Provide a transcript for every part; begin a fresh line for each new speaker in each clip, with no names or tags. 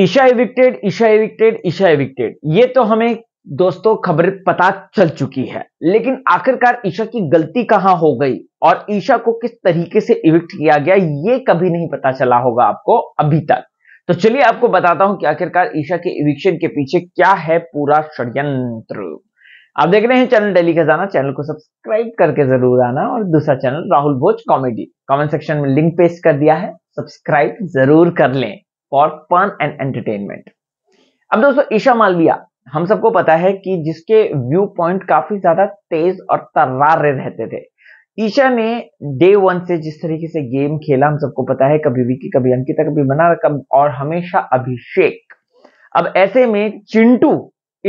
Isha evicted Isha evicted Isha evicted ये तो हमें दोस्तों खबर पता चल चुकी है लेकिन आखिरकार ईशा की गलती कहां हो गई और ईशा को किस तरीके से इविक्ट किया गया ये कभी नहीं पता चला होगा आपको अभी तक तो चलिए आपको बताता हूं कि आखिरकार ईशा के इविक्शन के पीछे क्या है पूरा षड्यंत्र आप देख रहे हैं चैनल डेली खजाना चैनल को सब्सक्राइब करके जरूर आना और दूसरा channel Rahul Bhoj comedy comment section में लिंक पेस्ट कर दिया है सब्सक्राइब जरूर कर लें फॉर फन एंड एंटरटेनमेंट अब दोस्तों ईशा मालविया हम सबको पता है कि जिसके व्यू पॉइंट काफी ज्यादा तेज और तर्रारे रहते थे ईशा ने डे वन से जिस तरीके से गेम खेला हम सबको पता है कभी विकी कभी अंकिता कभी मना कब और हमेशा अभिषेक अब ऐसे में चिंटू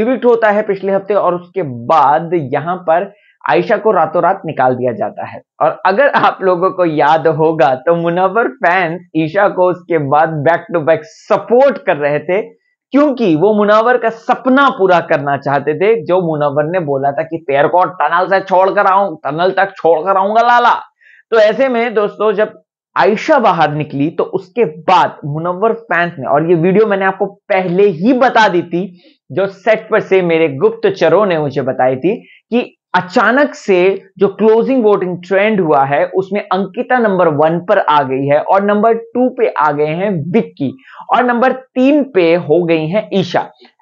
इविक्ट होता है पिछले हफ्ते और उसके बाद यहां पर आयशा को रातों रात निकाल दिया जाता है और अगर आप लोगों को याद होगा तो मुनावर फैंस ईशा को उसके बाद बैक टू बैक सपोर्ट कर रहे थे क्योंकि वो मुनावर का सपना पूरा करना चाहते थे जो मुनावर ने बोला था कि पैर को टनल से छोड़कर आऊं टनल तक छोड़कर आऊंगा लाला तो ऐसे में दोस्तों जब आयशा बाहर निकली तो उसके बाद मुनवर फैंस ने और ये वीडियो मैंने आपको पहले ही बता दी थी जो सेट पर से मेरे गुप्तचरों ने मुझे बताई थी कि अचानक से जो क्लोजिंग वोटिंग ट्रेंड हुआ है उसमें अंकिता नंबर वन पर आ गई है और नंबर टू पे आ गए हैं विक्की और नंबर तीन पे हो गई हैं ईशा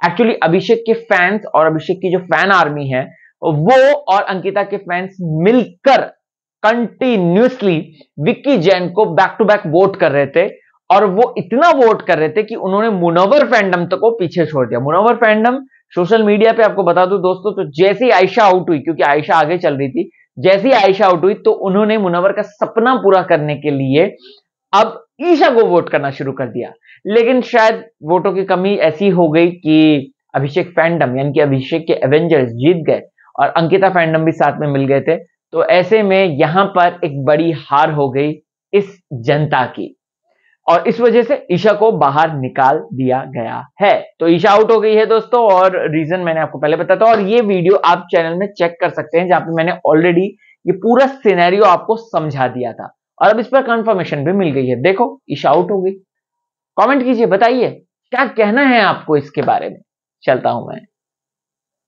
एक्चुअली अभिषेक के फैंस और अभिषेक की जो फैन आर्मी है वो और अंकिता के फैंस मिलकर कंटिन्यूसली विक्की जैन को बैक टू बैक वोट कर रहे थे और वो इतना वोट कर रहे थे कि उन्होंने मुनोवर फैंडम को पीछे छोड़ दिया मुनोवर फैंडम सोशल मीडिया पे आपको बता दूं दोस्तों तो जैसी आयशा आउट हुई क्योंकि आयशा आगे चल रही थी जैसी आयशा आउट हुई तो उन्होंने मुनवर का सपना पूरा करने के लिए अब ईशा को वोट करना शुरू कर दिया लेकिन शायद वोटों की कमी ऐसी हो गई कि अभिषेक फैंडम यानी कि अभिषेक के एवेंजर्स जीत गए और अंकिता फैंडम भी साथ में मिल गए थे तो ऐसे में यहां पर एक बड़ी हार हो गई इस जनता की और इस वजह से ईशा को बाहर निकाल दिया गया है तो ईशा आउट हो गई है दोस्तों और रीजन मैंने आपको पहले बताया था और ये वीडियो आप चैनल में चेक कर सकते हैं जहां पे मैंने ऑलरेडी ये पूरा सिनेरियो आपको समझा दिया था और अब इस पर कंफर्मेशन भी मिल गई है देखो ईशा आउट हो गई कमेंट कीजिए बताइए क्या कहना है आपको इसके बारे में चलता हूं मैं